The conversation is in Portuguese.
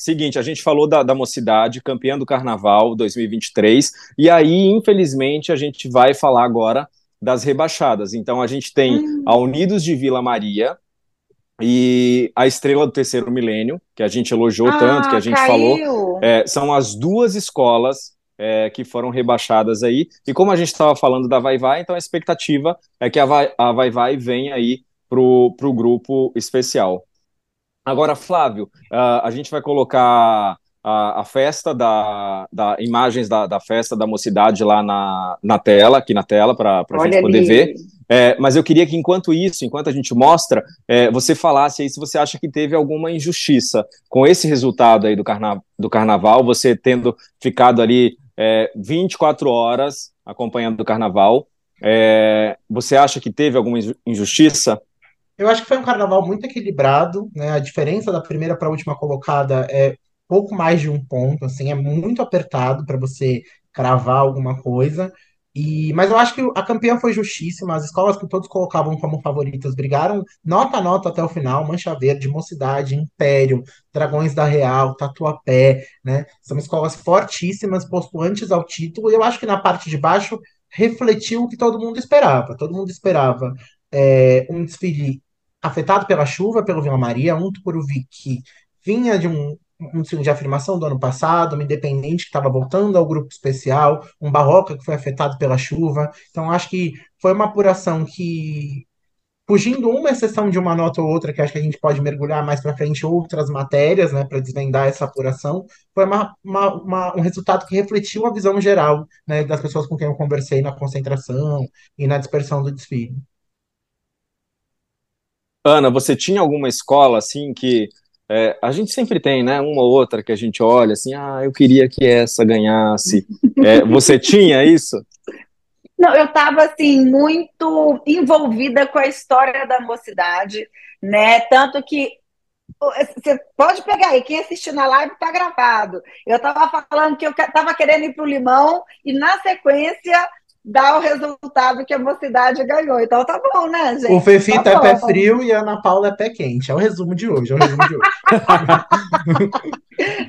Seguinte, a gente falou da, da mocidade, campeã do carnaval 2023, e aí, infelizmente, a gente vai falar agora das rebaixadas. Então, a gente tem hum. a Unidos de Vila Maria, e a estrela do terceiro milênio, que a gente elogiou ah, tanto, que a ah, gente caiu. falou, é, são as duas escolas é, que foram rebaixadas aí. E como a gente estava falando da Vai Vai, então a expectativa é que a Vai a Vai, Vai venha aí para o grupo especial. Agora, Flávio, ah, a gente vai colocar a, a festa da, da imagens da, da, festa da mocidade lá na, na tela, aqui na tela, para a gente poder ver. É, mas eu queria que, enquanto isso, enquanto a gente mostra, é, você falasse aí se você acha que teve alguma injustiça com esse resultado aí do, carna do carnaval, você tendo ficado ali é, 24 horas acompanhando o carnaval. É, você acha que teve alguma injustiça? Eu acho que foi um carnaval muito equilibrado, né? A diferença da primeira para a última colocada é pouco mais de um ponto, assim, é muito apertado para você cravar alguma coisa. E, mas eu acho que a campeã foi justíssima. As escolas que todos colocavam como favoritas brigaram nota a nota até o final. Mancha Verde, Mocidade, Império, Dragões da Real, Tatuapé, né? São escolas fortíssimas, postulantes ao título. E eu acho que na parte de baixo refletiu o que todo mundo esperava. Todo mundo esperava é, um desfile afetado pela chuva, pelo Vila Maria, um Tucuruvi que vinha de um, um ciclo de afirmação do ano passado, um independente que estava voltando ao grupo especial, um Barroca que foi afetado pela chuva. Então, acho que foi uma apuração que, fugindo uma exceção de uma nota ou outra, que acho que a gente pode mergulhar mais para frente outras matérias, né, para desvendar essa apuração, foi uma, uma, uma, um resultado que refletiu a visão geral né, das pessoas com quem eu conversei na concentração e na dispersão do desfile. Ana, você tinha alguma escola assim que é, a gente sempre tem, né? Uma ou outra que a gente olha assim, ah, eu queria que essa ganhasse. É, você tinha isso? Não, eu estava assim muito envolvida com a história da mocidade, né? Tanto que você pode pegar aí, quem assistiu na live está gravado. Eu estava falando que eu estava querendo ir para o Limão e na sequência dá o resultado que a mocidade ganhou. Então tá bom, né, gente? O Fefito tá é bom. pé frio e a Ana Paula é pé quente. É o resumo de hoje, é o resumo de hoje.